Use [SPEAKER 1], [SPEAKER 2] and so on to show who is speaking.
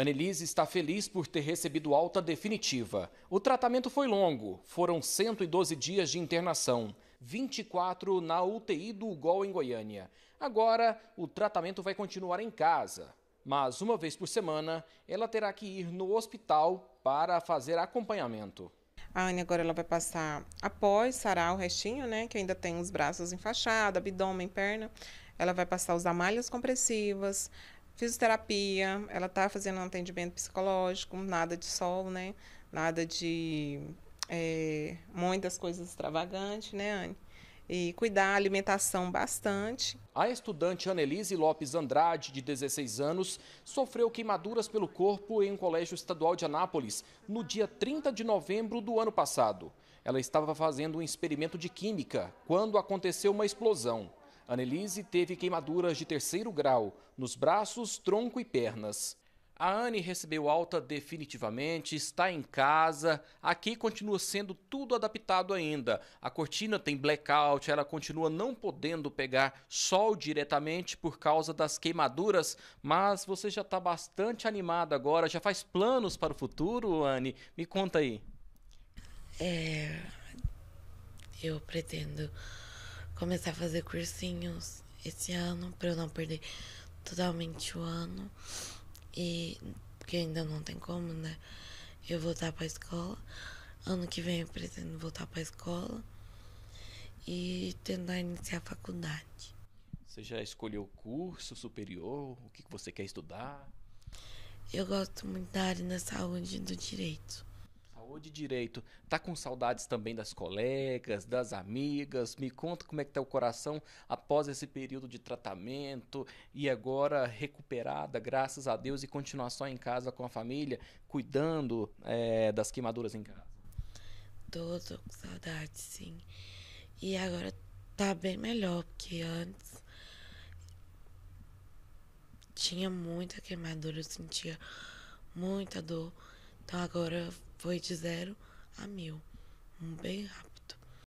[SPEAKER 1] Anelise está feliz por ter recebido alta definitiva. O tratamento foi longo, foram 112 dias de internação, 24 na UTI do UGOL em Goiânia. Agora, o tratamento vai continuar em casa, mas uma vez por
[SPEAKER 2] semana ela terá que ir no hospital para fazer acompanhamento. A Anne agora ela vai passar após sarar o restinho, né, que ainda tem os braços enfaixados, abdômen, perna. Ela vai passar usar malhas compressivas, fisioterapia, ela está fazendo um atendimento psicológico, nada de solo, né? Nada de é, muitas coisas extravagantes, né, Anne? E cuidar a alimentação bastante. A estudante Annelise Lopes Andrade, de 16 anos, sofreu queimaduras
[SPEAKER 1] pelo corpo em um colégio estadual de Anápolis no dia 30 de novembro do ano passado. Ela estava fazendo um experimento de química quando aconteceu uma explosão. Annelise teve queimaduras de terceiro grau nos braços, tronco e pernas. A Anne recebeu alta definitivamente, está em casa. Aqui continua sendo tudo adaptado ainda. A cortina tem blackout, ela continua não podendo pegar sol diretamente por causa das queimaduras, mas você já está bastante animada agora, já faz planos para o futuro, Anne? Me conta aí.
[SPEAKER 3] É, eu pretendo começar a fazer cursinhos esse ano para eu não perder totalmente o ano e porque ainda não tem como, né? Eu voltar para escola. Ano que vem eu pretendo voltar para escola e tentar iniciar a faculdade.
[SPEAKER 1] Você já escolheu o curso superior? O que você quer estudar?
[SPEAKER 3] Eu gosto muito da área da saúde e do direito
[SPEAKER 1] ou de direito, tá com saudades também das colegas, das amigas? Me conta como é que tá o coração após esse período de tratamento e agora recuperada, graças a Deus, e continuar só em casa com a família, cuidando é, das queimaduras em casa.
[SPEAKER 3] Tô, tô com saudade, sim. E agora tá bem melhor, porque antes tinha muita queimadura, eu sentia muita dor. Então agora foi de zero a mil. Bem rápido.